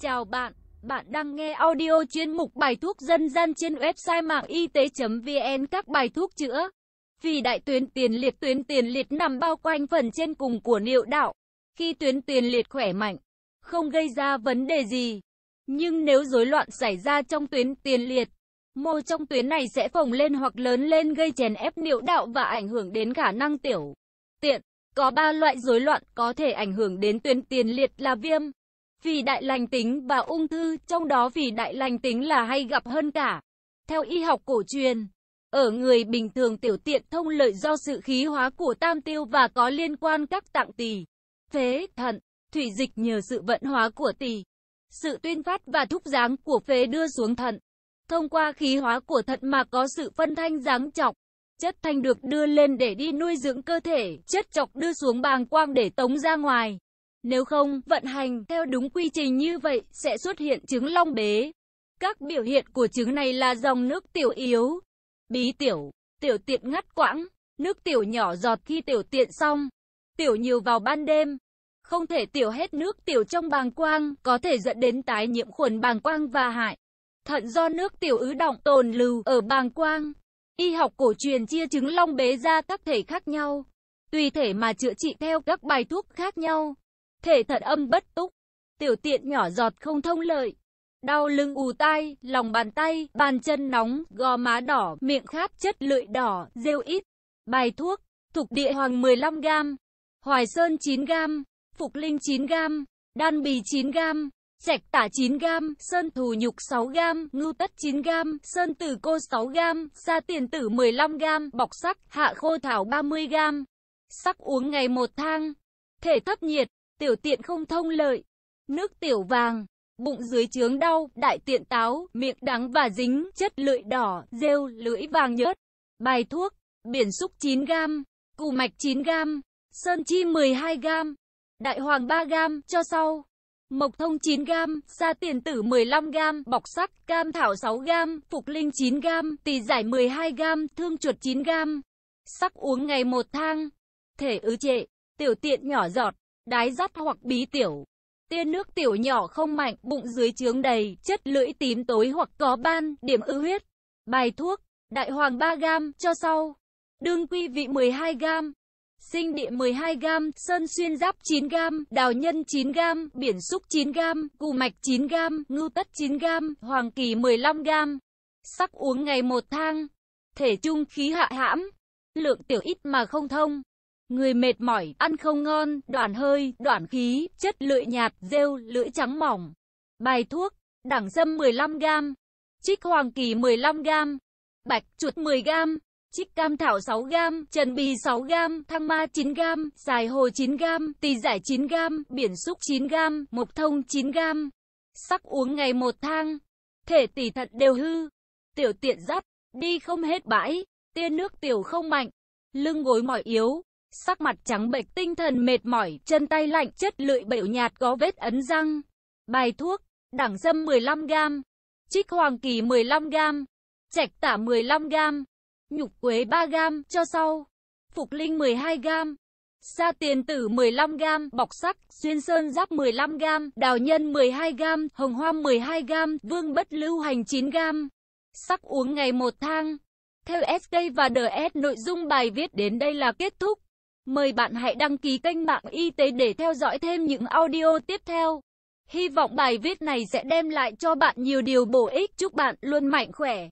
Chào bạn, bạn đang nghe audio chuyên mục bài thuốc dân gian trên website mạng y tế.vn các bài thuốc chữa vì đại tuyến tiền liệt tuyến tiền liệt nằm bao quanh phần trên cùng của niệu đạo. Khi tuyến tiền liệt khỏe mạnh, không gây ra vấn đề gì. Nhưng nếu rối loạn xảy ra trong tuyến tiền liệt, mô trong tuyến này sẽ phồng lên hoặc lớn lên gây chèn ép niệu đạo và ảnh hưởng đến khả năng tiểu tiện. Có ba loại rối loạn có thể ảnh hưởng đến tuyến tiền liệt là viêm, vì đại lành tính và ung thư, trong đó vì đại lành tính là hay gặp hơn cả. Theo y học cổ truyền, ở người bình thường tiểu tiện thông lợi do sự khí hóa của tam tiêu và có liên quan các tạng tỳ, phế, thận, thủy dịch nhờ sự vận hóa của tỳ. Sự tuyên phát và thúc giáng của phế đưa xuống thận. Thông qua khí hóa của thận mà có sự phân thanh giáng chọc Chất thanh được đưa lên để đi nuôi dưỡng cơ thể, chất chọc đưa xuống bàng quang để tống ra ngoài. Nếu không, vận hành theo đúng quy trình như vậy sẽ xuất hiện chứng long bế. Các biểu hiện của chứng này là dòng nước tiểu yếu, bí tiểu, tiểu tiện ngắt quãng, nước tiểu nhỏ giọt khi tiểu tiện xong, tiểu nhiều vào ban đêm, không thể tiểu hết nước tiểu trong bàng quang, có thể dẫn đến tái nhiễm khuẩn bàng quang và hại. Thận do nước tiểu ứ động tồn lưu ở bàng quang. Y học cổ truyền chia chứng long bế ra các thể khác nhau, tùy thể mà chữa trị theo các bài thuốc khác nhau thể thật âm bất túc, tiểu tiện nhỏ giọt không thông lợi. Đau lưng ù tai, lòng bàn tay, bàn chân nóng, gò má đỏ, miệng khát chất lưỡi đỏ, rêu ít. Bài thuốc, thục địa hoàng 15 gram, hoài sơn 9 gram, phục linh 9 gram, đan bì 9 gram, Trạch tả 9g, sơn thù nhục 6g, ngưu tất 9g, sơn tử cô 6g, sa tiền tử 15g, bọc sắc, hạ khô thảo 30g. Sắc uống ngày một thang. Thể thấp nhiệt, tiểu tiện không thông lợi, nước tiểu vàng, bụng dưới trướng đau, đại tiện táo, miệng đắng và dính, chất lưỡi đỏ, rêu, lưỡi vàng nhớt. Bài thuốc, biển xúc 9 gam, cù mạch 9 gam, sơn chi 12 gam, đại hoàng 3 gam, cho sau. Mộc thông 9 gam, sa tiền tử 15 gam, bọc sắc, cam thảo 6 gam, phục linh 9 gam, tỳ giải 12 gam, thương chuột 9 gam. Sắc uống ngày một thang, thể ứ trệ, tiểu tiện nhỏ giọt đái rắt hoặc bí tiểu. Tiên nước tiểu nhỏ không mạnh, bụng dưới trướng đầy, chất lưỡi tím tối hoặc có ban, điểm ứ huyết. Bài thuốc, đại hoàng 3 gam, cho sau. Đương quy vị 12 gam, sinh địa 12 gam, sơn xuyên giáp 9 gam, đào nhân 9 gam, biển xúc 9 gam, cù mạch 9 gam, ngưu tất 9 gam, hoàng kỳ 15 gam. Sắc uống ngày một thang, thể trung khí hạ hãm, lượng tiểu ít mà không thông. Người mệt mỏi, ăn không ngon, đoạn hơi, đoạn khí, chất lưỡi nhạt, rêu, lưỡi trắng mỏng. Bài thuốc, đẳng dâm 15g, trích hoàng kỳ 15g, bạch chuột 10g, trích cam thảo 6g, trần bì 6g, thăng ma 9g, xài hồ 9g, tỳ giải 9g, biển xúc 9g, mộc thông 9g. Sắc uống ngày một thang, thể tỷ thận đều hư, tiểu tiện rắt đi không hết bãi, tia nước tiểu không mạnh, lưng gối mỏi yếu, sắc mặt trắng bệch tinh thần mệt mỏi, chân tay lạnh, chất lưỡi bẻo nhạt có vết ấn răng. Bài thuốc, đẳng dâm 15g, trích hoàng kỳ 15g, trạch tả 15g, nhục quế 3g, cho sau, phục linh 12g, sa tiền tử 15g, bọc sắc, xuyên sơn giáp 15g, đào nhân 12g, hồng hoa 12g, vương bất lưu hành 9g, sắc uống ngày một thang. Theo SK và DS nội dung bài viết đến đây là kết thúc. Mời bạn hãy đăng ký kênh mạng y tế để theo dõi thêm những audio tiếp theo. Hy vọng bài viết này sẽ đem lại cho bạn nhiều điều bổ ích. Chúc bạn luôn mạnh khỏe.